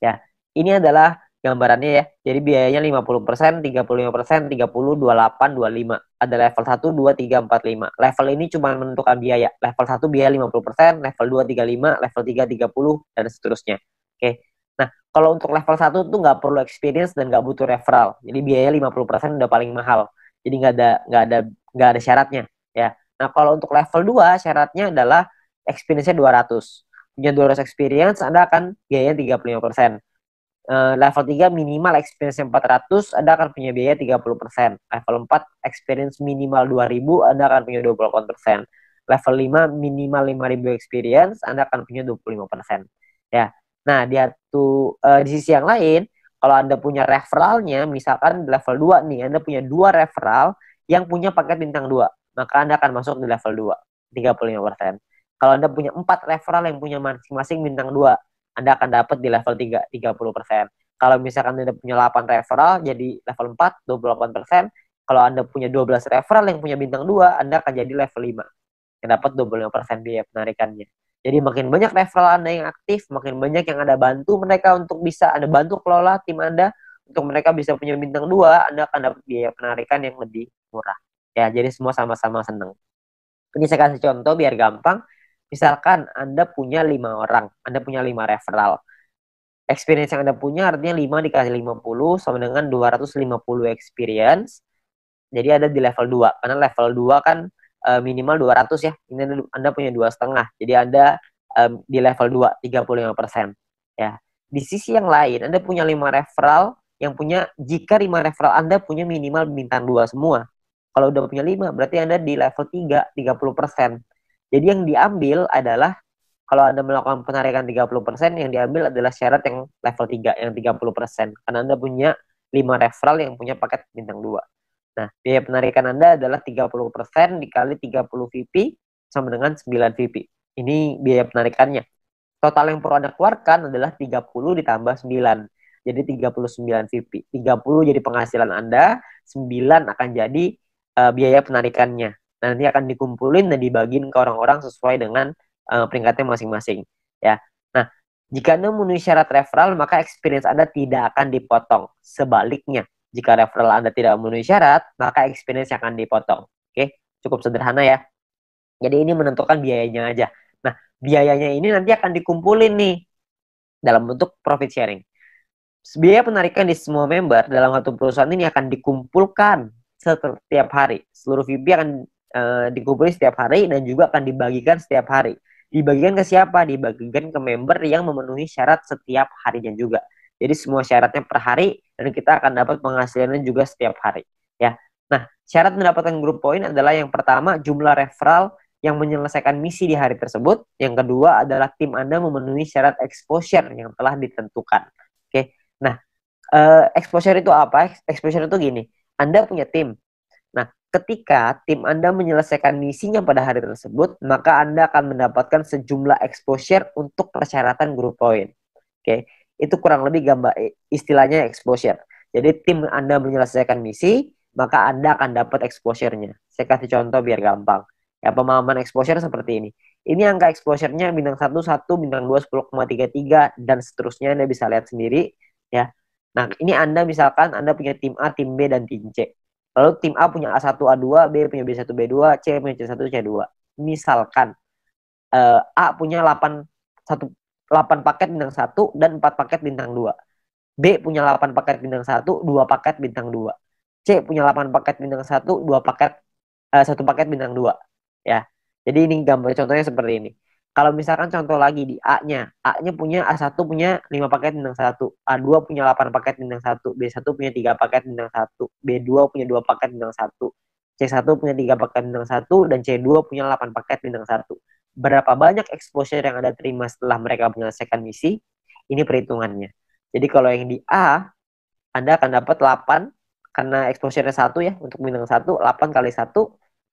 Ya, ini adalah gambarannya ya. Jadi biayanya 50%, 35%, 30, 28, 25. Ada level 1, 2, 3, 4, 5. Level ini cuma menentukan biaya. Level 1 biaya 50%, level 2 35, level 3 30 dan seterusnya. Oke. Nah, kalau untuk level 1 itu nggak perlu experience dan nggak butuh referral. Jadi biaya 50% udah paling mahal. Jadi nggak ada nggak ada nggak ada syaratnya ya. Nah, kalau untuk level 2 syaratnya adalah experience-nya 200. Punya 200 experience Anda akan biayanya 35% uh, level 3 minimal experience 400 Anda akan punya biaya 30%. Level 4 experience minimal 2000 Anda akan punya 28%. Level 5 minimal 5000 experience Anda akan punya 25%. Ya. Nah, di atu, uh, eh, di sisi yang lain, kalau Anda punya referralnya, misalkan level 2 nih, Anda punya dua referral yang punya paket bintang 2, maka Anda akan masuk di level 2, 35%. Kalau Anda punya empat referral yang punya masing-masing bintang 2, anda akan dapat di level 3 30%. Kalau misalkan Anda punya 8 referral jadi level 4 28%. Kalau Anda punya 12 referral yang punya bintang 2, Anda akan jadi level 5. Yang dapat 25% biaya penarikannya. Jadi makin banyak referral Anda yang aktif, makin banyak yang Anda bantu mereka untuk bisa Anda bantu kelola tim Anda untuk mereka bisa punya bintang dua, Anda akan dapat biaya penarikan yang lebih murah. Ya, jadi semua sama-sama senang. Ini saya kasih contoh biar gampang. Misalkan Anda punya lima orang, Anda punya lima referral. Experience yang Anda punya artinya 5 dikali 50 sama dengan 250 experience. Jadi ada di level 2, karena level 2 kan uh, minimal 200 ya. Ini Anda punya dua setengah. Jadi Anda di level 2 35%. Ya. Di sisi yang lain, Anda punya lima referral yang punya jika lima referral Anda punya minimal bintang dua semua. Kalau udah punya lima, berarti Anda di level 3, 30%. Jadi yang diambil adalah kalau Anda melakukan penarikan 30%, yang diambil adalah syarat yang level 3, yang 30%. Karena Anda punya 5 referral yang punya paket bintang 2. Nah, biaya penarikan Anda adalah 30% dikali 30 VP sama dengan 9 VP. Ini biaya penarikannya. Total yang perlu Anda keluarkan adalah 30 ditambah 9. Jadi 39 VP. 30 jadi penghasilan Anda, 9 akan jadi uh, biaya penarikannya nanti akan dikumpulin dan dibagiin ke orang-orang sesuai dengan uh, peringkatnya masing-masing ya nah jika Anda memenuhi syarat referral maka experience Anda tidak akan dipotong sebaliknya jika referral Anda tidak memenuhi syarat maka experience akan dipotong oke cukup sederhana ya jadi ini menentukan biayanya aja nah biayanya ini nanti akan dikumpulin nih dalam bentuk profit sharing biaya penarikan di semua member dalam satu perusahaan ini akan dikumpulkan setiap hari. Seluruh VIP akan uh, dikumpulin setiap hari dan juga akan dibagikan setiap hari. Dibagikan ke siapa? Dibagikan ke member yang memenuhi syarat setiap harinya juga. Jadi semua syaratnya per hari dan kita akan dapat penghasilannya juga setiap hari. Ya. Nah, syarat mendapatkan grup poin adalah yang pertama jumlah referral yang menyelesaikan misi di hari tersebut. Yang kedua adalah tim Anda memenuhi syarat exposure yang telah ditentukan. Oke. Nah, eh, exposure itu apa? Exposure itu gini. Anda punya tim. Ketika tim Anda menyelesaikan misinya pada hari tersebut, maka Anda akan mendapatkan sejumlah exposure untuk persyaratan grup point. Oke, okay? itu kurang lebih gambar istilahnya exposure. Jadi tim Anda menyelesaikan misi, maka Anda akan dapat exposure-nya. Saya kasih contoh biar gampang. Ya, pemahaman exposure seperti ini. Ini angka exposure-nya bintang 1, 1, bintang 2, 10,33, dan seterusnya Anda bisa lihat sendiri. ya. Nah, ini Anda misalkan Anda punya tim A, tim B, dan tim C. Lalu tim A punya A1, A2, B punya B1, B2, C punya C1, C2. Misalkan uh, A punya 8 1 8 paket bintang 1 dan 4 paket bintang 2. B punya 8 paket bintang 1, 2 paket bintang 2. C punya 8 paket bintang 1, 2 paket uh, eh, 1 paket bintang 2. Ya. Jadi ini gambar contohnya seperti ini. Kalau misalkan contoh lagi di A-nya, A-nya punya A1 punya 5 paket bintang 1, A2 punya 8 paket bintang 1, B1 punya 3 paket bintang 1, B2 punya 2 paket bintang 1, C1 punya 3 paket bintang 1, dan C2 punya 8 paket bintang 1. Berapa banyak exposure yang Anda terima setelah mereka menyelesaikan misi? Ini perhitungannya. Jadi kalau yang di A, Anda akan dapat 8 karena exposure-nya 1 ya, untuk bintang 1, 8 kali 1,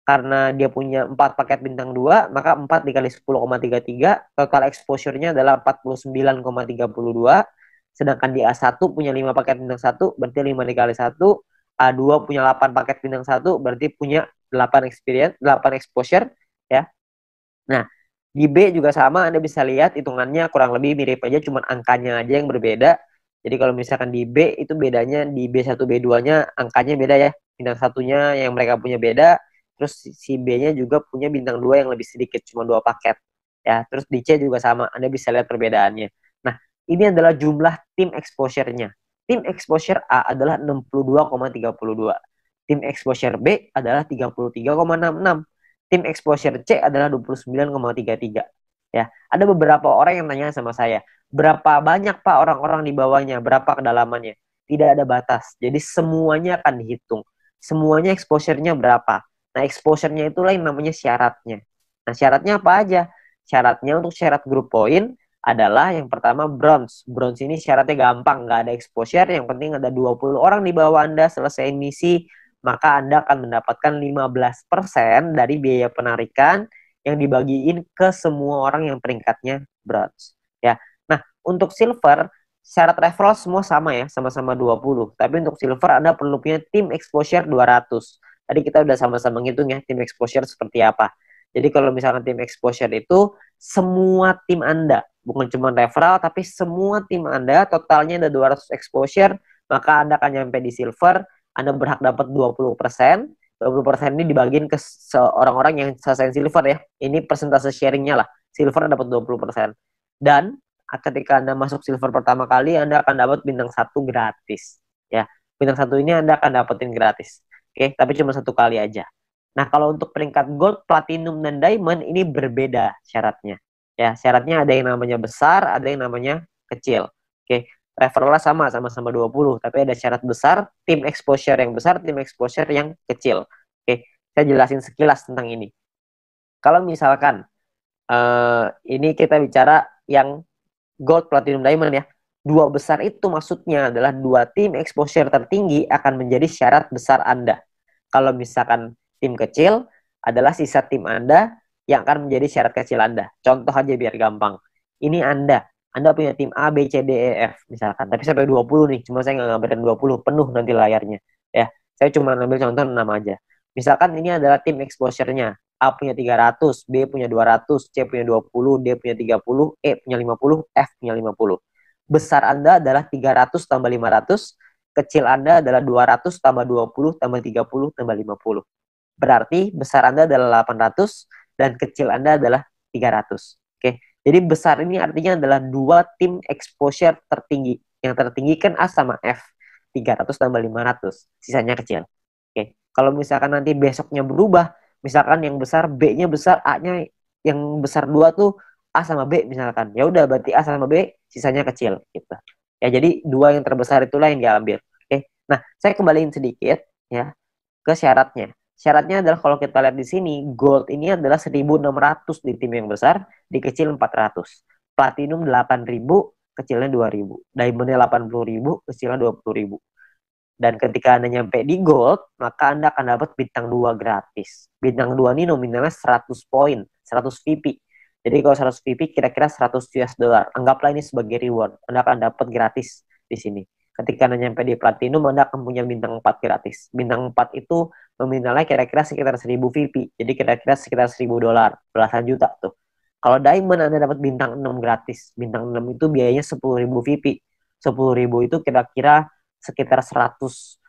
karena dia punya 4 paket bintang 2, maka 4 dikali 10,33, total exposure-nya adalah 49,32, sedangkan di A1 punya 5 paket bintang 1, berarti 5 dikali 1, A2 punya 8 paket bintang 1, berarti punya 8 experience, 8 exposure, ya. Nah, di B juga sama, Anda bisa lihat hitungannya kurang lebih mirip aja, cuma angkanya aja yang berbeda. Jadi kalau misalkan di B, itu bedanya di B1, B2-nya angkanya beda ya. Bintang satunya yang mereka punya beda, terus si B-nya juga punya bintang dua yang lebih sedikit cuma dua paket ya terus di C juga sama Anda bisa lihat perbedaannya nah ini adalah jumlah tim exposure-nya tim exposure A adalah 62,32 tim exposure B adalah 33,66 tim exposure C adalah 29,33 ya ada beberapa orang yang nanya sama saya berapa banyak Pak orang-orang di bawahnya berapa kedalamannya tidak ada batas jadi semuanya akan dihitung semuanya exposure-nya berapa Nah, exposure-nya itulah yang namanya syaratnya. Nah, syaratnya apa aja? Syaratnya untuk syarat grup poin adalah yang pertama bronze. Bronze ini syaratnya gampang, nggak ada exposure, yang penting ada 20 orang di bawah Anda selesai misi, maka Anda akan mendapatkan 15% dari biaya penarikan yang dibagiin ke semua orang yang peringkatnya bronze. Ya. Nah, untuk silver syarat referral semua sama ya, sama-sama 20. Tapi untuk silver Anda perlu punya tim exposure 200. Tadi kita udah sama-sama ngitung ya tim exposure seperti apa. Jadi kalau misalnya tim exposure itu semua tim Anda, bukan cuma referral tapi semua tim Anda totalnya ada 200 exposure, maka Anda akan nyampe di silver, Anda berhak dapat 20%. 20% ini dibagiin ke seorang orang yang selesai silver ya. Ini persentase sharingnya lah. Silver dapat 20%. Dan ketika Anda masuk silver pertama kali, Anda akan dapat bintang satu gratis. Ya, bintang satu ini Anda akan dapetin gratis. Oke, okay? tapi cuma satu kali aja. Nah, kalau untuk peringkat gold, platinum, dan diamond ini berbeda syaratnya. Ya, syaratnya ada yang namanya besar, ada yang namanya kecil. Oke, okay? referral sama, sama-sama 20, tapi ada syarat besar, tim exposure yang besar, tim exposure yang kecil. Oke, okay? saya jelasin sekilas tentang ini. Kalau misalkan uh, ini kita bicara yang gold, platinum, diamond ya. Dua besar itu maksudnya adalah dua tim exposure tertinggi akan menjadi syarat besar Anda. Kalau misalkan tim kecil adalah sisa tim Anda yang akan menjadi syarat kecil Anda. Contoh aja biar gampang. Ini Anda, Anda punya tim A, B, C, D, E, F misalkan. Tapi sampai 20 nih, cuma saya nggak ngabarin 20, penuh nanti layarnya. Ya, saya cuma ambil contoh 6 aja. Misalkan ini adalah tim exposure-nya. A punya 300, B punya 200, C punya 20, D punya 30, E punya 50, F punya 50. Besar Anda adalah 300 tambah 500, kecil Anda adalah 200 tambah 20 tambah 30 tambah 50. Berarti besar Anda adalah 800 dan kecil Anda adalah 300. Oke. Jadi besar ini artinya adalah dua tim exposure tertinggi. Yang tertinggi kan A sama F. 300 tambah 500. Sisanya kecil. Oke. Kalau misalkan nanti besoknya berubah, misalkan yang besar B-nya besar, A-nya yang besar dua tuh A sama B misalkan. Ya udah berarti A sama B sisanya kecil gitu. Ya, jadi dua yang terbesar itulah yang diambil. Oke. Nah, saya kembaliin sedikit ya ke syaratnya. Syaratnya adalah kalau kita lihat di sini, gold ini adalah 1.600 di tim yang besar, di kecil 400. Platinum 8.000, kecilnya 2.000. Diamondnya 80.000, kecilnya 20.000. Dan ketika Anda nyampe di gold, maka Anda akan dapat bintang dua gratis. Bintang dua ini nominalnya 100 poin, 100 VP. Jadi kalau 100 VIP kira-kira 100 US dollar. Anggaplah ini sebagai reward. Anda akan dapat gratis di sini. Ketika Anda nyampe di platinum, Anda akan punya bintang 4 gratis. Bintang 4 itu nominalnya kira-kira sekitar 1000 VIP Jadi kira-kira sekitar 1000 dolar, belasan juta tuh. Kalau diamond Anda dapat bintang 6 gratis. Bintang 6 itu biayanya 10.000 VIP. 10.000 itu kira-kira sekitar 160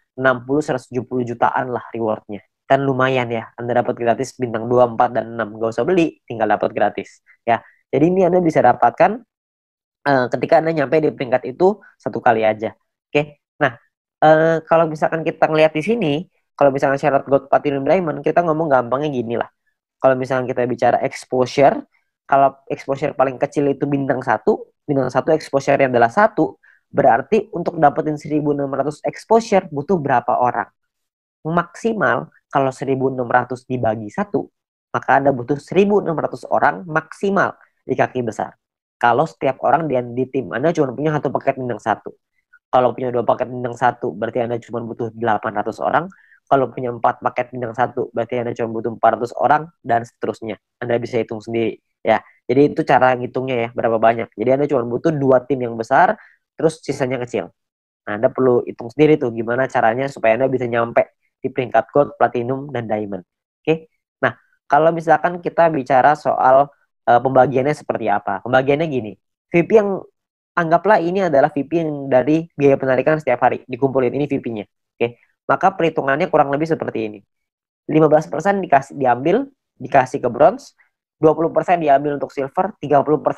170 jutaan lah rewardnya kan lumayan ya Anda dapat gratis bintang 2, 4, dan 6 gak usah beli tinggal dapat gratis ya jadi ini Anda bisa dapatkan uh, ketika Anda nyampe di peringkat itu satu kali aja oke okay? nah uh, kalau misalkan kita ngeliat di sini kalau misalkan syarat gold platinum diamond kita ngomong gampangnya gini lah kalau misalkan kita bicara exposure kalau exposure paling kecil itu bintang satu bintang satu exposure yang adalah satu berarti untuk dapetin 1600 exposure butuh berapa orang maksimal kalau 1.600 dibagi satu, maka Anda butuh 1.600 orang maksimal di kaki besar. Kalau setiap orang di, di tim Anda cuma punya satu paket minang satu. Kalau punya dua paket minang satu, berarti Anda cuma butuh 800 orang. Kalau punya empat paket minang satu, berarti Anda cuma butuh 400 orang, dan seterusnya. Anda bisa hitung sendiri. ya. Jadi itu cara ngitungnya ya, berapa banyak. Jadi Anda cuma butuh dua tim yang besar, terus sisanya kecil. Nah, Anda perlu hitung sendiri tuh gimana caranya supaya Anda bisa nyampe di peringkat gold, platinum, dan diamond. Oke. Okay? Nah, kalau misalkan kita bicara soal uh, pembagiannya seperti apa? Pembagiannya gini. VIP yang anggaplah ini adalah VIP yang dari biaya penarikan setiap hari dikumpulin ini vip nya Oke. Okay? Maka perhitungannya kurang lebih seperti ini. 15% dikasih diambil, dikasih ke bronze, 20% diambil untuk silver, 30%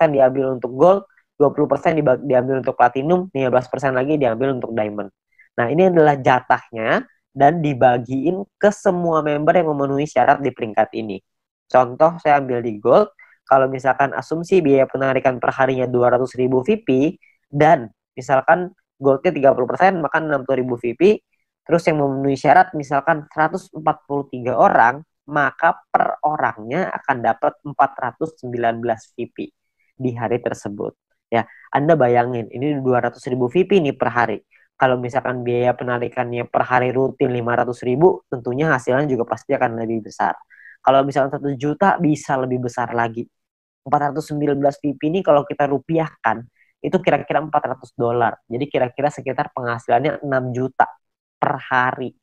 diambil untuk gold, 20% diambil untuk platinum, 15% lagi diambil untuk diamond. Nah, ini adalah jatahnya dan dibagiin ke semua member yang memenuhi syarat di peringkat ini. Contoh saya ambil di gold, kalau misalkan asumsi biaya penarikan per harinya 200 ribu VP dan misalkan goldnya 30%, maka 60 ribu VP, terus yang memenuhi syarat misalkan 143 orang, maka per orangnya akan dapat 419 VP di hari tersebut. Ya, Anda bayangin, ini 200 ribu VP nih per hari kalau misalkan biaya penarikannya per hari rutin 500 ribu, tentunya hasilnya juga pasti akan lebih besar. Kalau misalkan 1 juta, bisa lebih besar lagi. 419 pipi ini kalau kita rupiahkan, itu kira-kira 400 dolar. Jadi kira-kira sekitar penghasilannya 6 juta per hari.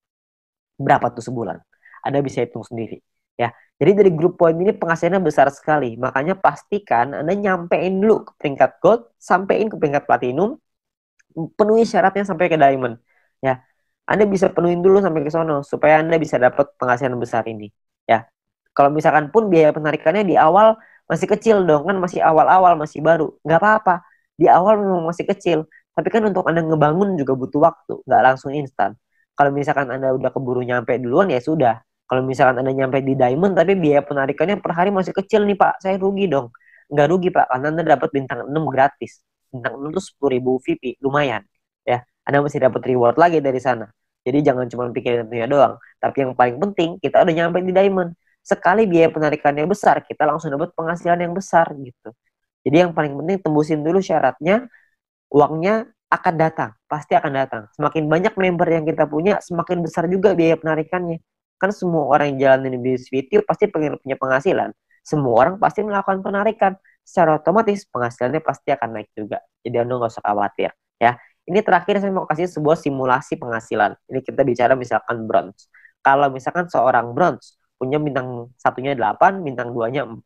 Berapa tuh sebulan? Anda bisa hitung sendiri. ya. Jadi dari grup poin ini penghasilannya besar sekali. Makanya pastikan Anda nyampein dulu ke peringkat gold, sampein ke peringkat platinum, penuhi syaratnya sampai ke diamond. Ya, Anda bisa penuhin dulu sampai ke sono supaya Anda bisa dapat penghasilan besar ini. Ya, kalau misalkan pun biaya penarikannya di awal masih kecil dong kan masih awal-awal masih baru nggak apa-apa di awal memang masih kecil tapi kan untuk anda ngebangun juga butuh waktu nggak langsung instan kalau misalkan anda udah keburu nyampe duluan ya sudah kalau misalkan anda nyampe di diamond tapi biaya penarikannya per hari masih kecil nih pak saya rugi dong nggak rugi pak karena anda dapat bintang 6 gratis bintang 6 tuh sepuluh ribu VP lumayan ya anda masih dapat reward lagi dari sana jadi jangan cuma pikirin tentunya doang tapi yang paling penting kita udah nyampe di diamond sekali biaya penarikannya besar kita langsung dapat penghasilan yang besar gitu jadi yang paling penting tembusin dulu syaratnya uangnya akan datang pasti akan datang semakin banyak member yang kita punya semakin besar juga biaya penarikannya kan semua orang yang jalanin bisnis video pasti pengen punya penghasilan semua orang pasti melakukan penarikan secara otomatis penghasilannya pasti akan naik juga. Jadi Anda nggak usah khawatir. ya. Ini terakhir saya mau kasih sebuah simulasi penghasilan. Ini kita bicara misalkan bronze. Kalau misalkan seorang bronze punya bintang satunya 8, bintang 2-nya 4.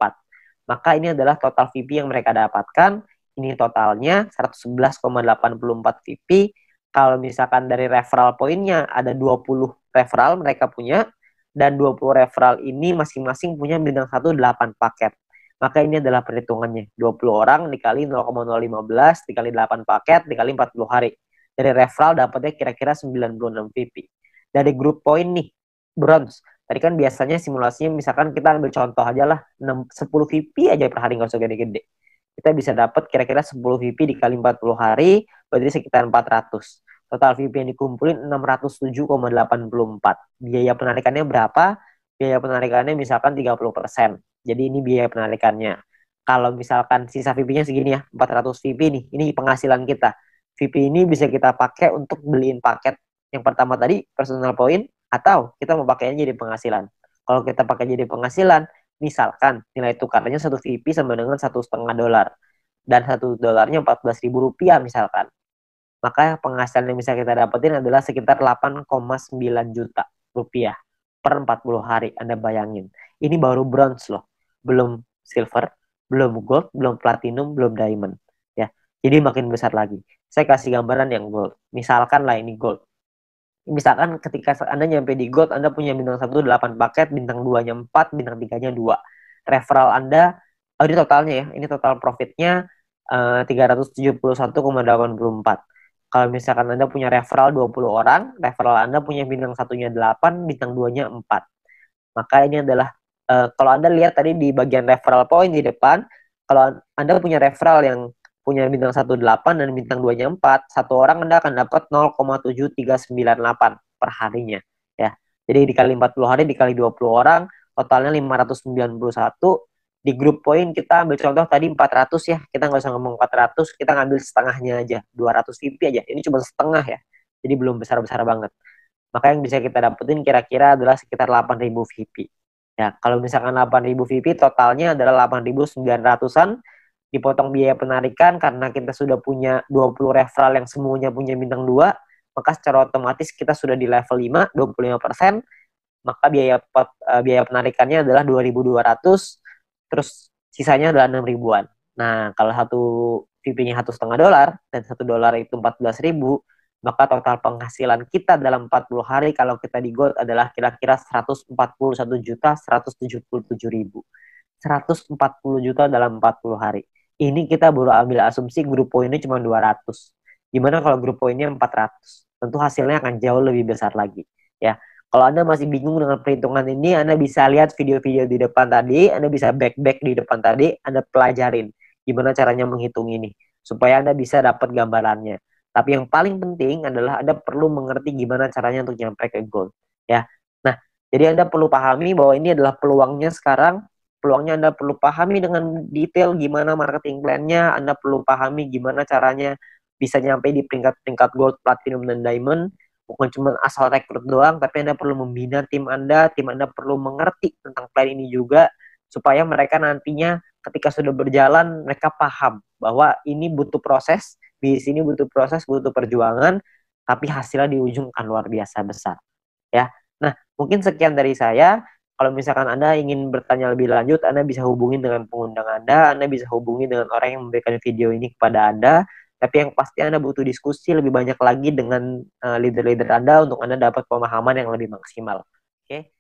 Maka ini adalah total VP yang mereka dapatkan. Ini totalnya 111,84 VP. Kalau misalkan dari referral poinnya ada 20 referral mereka punya, dan 20 referral ini masing-masing punya bintang 1 8 paket maka ini adalah perhitungannya. 20 orang dikali 0,015 dikali 8 paket dikali 40 hari. Dari referral dapatnya kira-kira 96 VP. Dari grup point nih, bronze. Tadi kan biasanya simulasinya misalkan kita ambil contoh aja lah 6, 10 VP aja per hari nggak usah gede-gede. Kita bisa dapat kira-kira 10 VP dikali 40 hari berarti sekitar 400. Total VP yang dikumpulin 607,84. Biaya penarikannya berapa? biaya penarikannya misalkan 30%. Jadi ini biaya penarikannya. Kalau misalkan sisa vip nya segini ya, 400 vip nih, ini penghasilan kita. vip ini bisa kita pakai untuk beliin paket yang pertama tadi, personal point, atau kita mau pakainya jadi penghasilan. Kalau kita pakai jadi penghasilan, misalkan nilai tukarnya satu vip sama dengan satu setengah dolar dan satu dolarnya 14 ribu rupiah misalkan maka penghasilan yang bisa kita dapetin adalah sekitar 8,9 juta rupiah per 40 hari. Anda bayangin. Ini baru bronze loh. Belum silver, belum gold, belum platinum, belum diamond. Ya, jadi makin besar lagi. Saya kasih gambaran yang gold. Misalkan lah ini gold. Misalkan ketika Anda nyampe di gold, Anda punya bintang 1 8 paket, bintang 2-nya 4, bintang 3-nya 2. Referral Anda, oh ini totalnya ya, ini total profitnya eh, uh, 371,84. Kalau misalkan Anda punya referral 20 orang, referral Anda punya bintang satunya 8, bintang 2-nya 4. Maka ini adalah, uh, kalau Anda lihat tadi di bagian referral point di depan, kalau Anda punya referral yang punya bintang delapan dan bintang 2-nya 4, satu orang Anda akan dapat 0,7398 per harinya. ya. Jadi dikali 40 hari dikali 20 orang, totalnya 591 di grup poin kita ambil contoh tadi 400 ya kita nggak usah ngomong 400 kita ngambil setengahnya aja 200 VP aja ini cuma setengah ya jadi belum besar-besar banget maka yang bisa kita dapetin kira-kira adalah sekitar 8000 VP ya kalau misalkan 8000 VP totalnya adalah 8900-an dipotong biaya penarikan karena kita sudah punya 20 referral yang semuanya punya bintang 2 maka secara otomatis kita sudah di level 5 25% maka biaya pot, uh, biaya penarikannya adalah 2200 terus sisanya adalah enam ribuan. Nah, kalau satu vp satu setengah dolar dan satu dolar itu empat belas ribu, maka total penghasilan kita dalam 40 hari kalau kita di Gold adalah kira-kira seratus empat puluh satu juta seratus tujuh puluh tujuh ribu. seratus empat puluh juta dalam 40 hari. Ini kita baru ambil asumsi grup poinnya cuma ratus. Gimana kalau grup poinnya ratus? Tentu hasilnya akan jauh lebih besar lagi. Ya, kalau Anda masih bingung dengan perhitungan ini, Anda bisa lihat video-video di depan tadi, Anda bisa back-back di depan tadi, Anda pelajarin gimana caranya menghitung ini supaya Anda bisa dapat gambarannya. Tapi yang paling penting adalah Anda perlu mengerti gimana caranya untuk nyampe ke goal, ya. Nah, jadi Anda perlu pahami bahwa ini adalah peluangnya sekarang, peluangnya Anda perlu pahami dengan detail gimana marketing plan-nya, Anda perlu pahami gimana caranya bisa nyampe di peringkat-peringkat gold, platinum, dan diamond bukan cuma asal rekrut doang, tapi Anda perlu membina tim Anda, tim Anda perlu mengerti tentang plan ini juga, supaya mereka nantinya ketika sudah berjalan, mereka paham bahwa ini butuh proses, di sini butuh proses, butuh perjuangan, tapi hasilnya di ujung kan luar biasa besar. Ya, Nah, mungkin sekian dari saya. Kalau misalkan Anda ingin bertanya lebih lanjut, Anda bisa hubungi dengan pengundang Anda, Anda bisa hubungi dengan orang yang memberikan video ini kepada Anda, tapi yang pasti Anda butuh diskusi lebih banyak lagi dengan eh, leader-leader uh, Anda untuk Anda dapat pemahaman yang lebih maksimal. Oke. Okay?